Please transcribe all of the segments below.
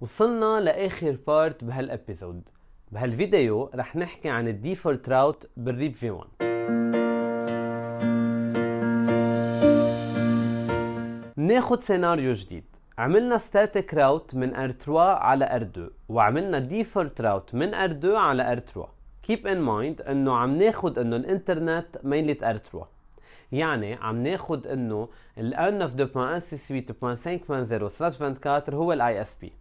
وصلنا لاخر بارت بهالابيزود بهالفيديو رح نحكي عن الديفولت راوت بالريب في 1 ناخد سيناريو جديد عملنا ستاتيك راوت من R3 على R2 وعملنا ديفولت راوت من R2 على R3 كيب ان مايند انه عم ناخد انه الانترنت ميلة R3 يعني عم ناخد انه ال N of 2.168.5.0/24 هو الاي اس بي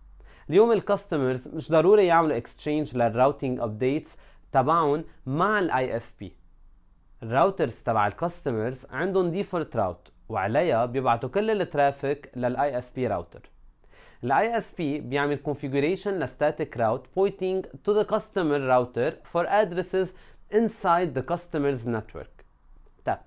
اليوم الكاستمرز مش ضروري يعملوا اكستشينج للراوتينج ابديتس تبعهم مع الاي اس بي الراوترز تبع الكاستمرز عندهم ديفولت راوت وعليها بيبعتوا كل الترافيك للاي اس بي راوتر الاي اس بي بيعمل configuration لستاتيك راوت pointing to the customer router for addresses inside the customer's network. طيب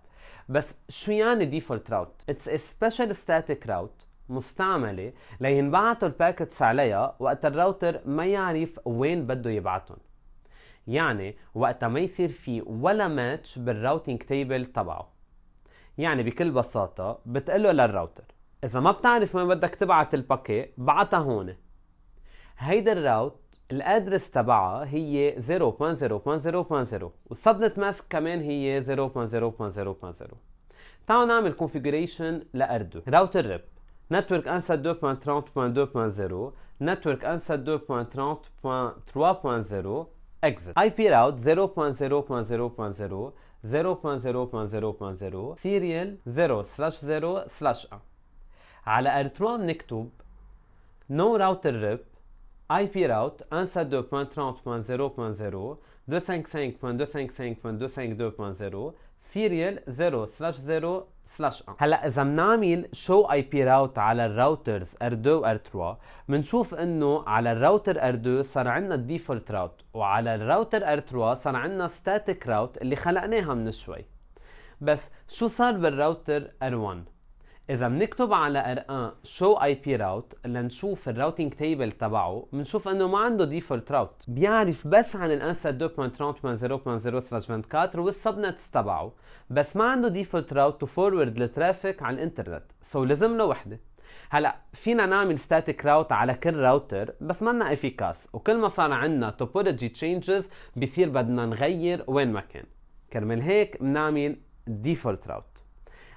بس شو يعني default route؟ It's a special static route مستعملة لينبعتوا الباكتس عليها وقت الراوتر ما يعرف وين بده يبعتهم يعني وقت ما يصير في ولا ماتش بالراوتينج تيبل تبعه يعني بكل بساطة بتقله للراوتر إذا ما بتعرف وين بدك تبعت الباكي بعتها هون هيدا الراوت الادرس تبعها هي 0.0.0.0 والسبنت ماسك كمان هي 0.0.0.0 تعالوا نعمل كونفيجريشن لاردو راوتر ريب Network ANSA 2.30.2.0, Network ANSA 2.30.3.0, Exit. IP Route 0.0.0.0, 0.0.0.0 Serial 0 slash 0 slash 1 على أرتوان No Router Rip IP Route ANSA 2.30.0.0 255.255.252.0 Serial 0 slash 0 فلاش ان هلا اذا بنعمل شو اي بي راوت على الراوترز ار2 وار3 بنشوف انه على الراوتر ار2 صار عندنا الديفولت راوت وعلى الراوتر ار3 صار عندنا ستاتيك راوت اللي خلقناها من شوي بس شو صار بالراوتر ار1 اذا بنكتب على أرقام show شو اي بي راوت لنشوف الراوتينج تيبل تبعه بنشوف انه ما عنده ديفولت راوت بيعرف بس عن الانسر 23000 24 والسبنتس تبعه بس ما عنده ديفولت راوت تو فورورد الترافيك على الانترنت سو so لازم له وحده هلا فينا نعمل ستاتيك راوت على كل راوتر بس منا افيكاس وكل ما صار عندنا توبولوجي تشينجز بصير بدنا نغير وين ما كان كرمال هيك بنعمل ديفولت راوت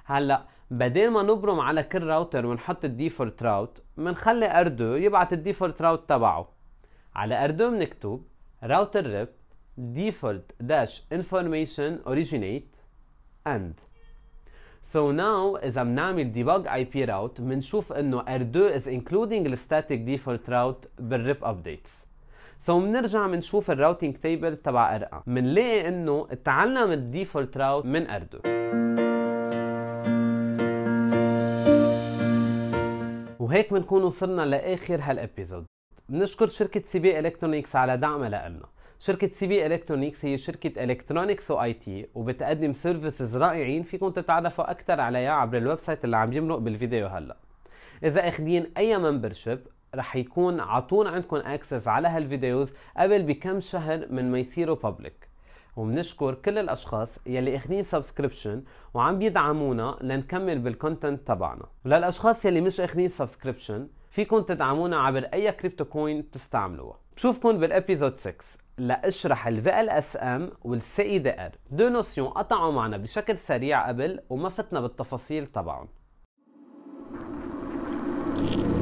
هلا بدل ما نبرم على كل راوتر ونحط الديفولت راوت بنخلي اردو يبعت الديفولت راوت تبعه على اردو بنكتب راوتر ريب default dash information originate and So now إذا بنعمل debug IP route بنشوف إنه R2 is including the static default route بالrip updates. So بنرجع بنشوف الراوتينج تيبل تبع RA بنلاقي إنه تعلم الديفولت راوت من R2. وهيك بنكون وصلنا لاخر هالابيزود بنشكر شركة سي بي الكترونيكس على دعمها لنا شركة سي بي الكترونيكس هي شركة الكترونيكس واي تي وبتقدم سيرفيسز رائعين فيكم تتعرفوا اكثر عليها عبر الويب سايت اللي عم يمرق بالفيديو هلا اذا اخذين اي ممبرشيب رح يكون عطون عندكم اكسس على هالفيديوز قبل بكم شهر من ما يصيروا بابليك وبنشكر كل الاشخاص يلي اخذين سبسكريبشن وعم بيدعمونا لنكمل بالكونتنت تبعنا وللاشخاص يلي مش اخذين سبسكريبشن فيكم تدعمونا عبر اي كريبتو كوين بتستعملوها بشوفكم بالابيزود 6 لاشرح ال VLSM دي ار دو نوسيون قطعوا معنا بشكل سريع قبل وما فتنا بالتفاصيل تبعهم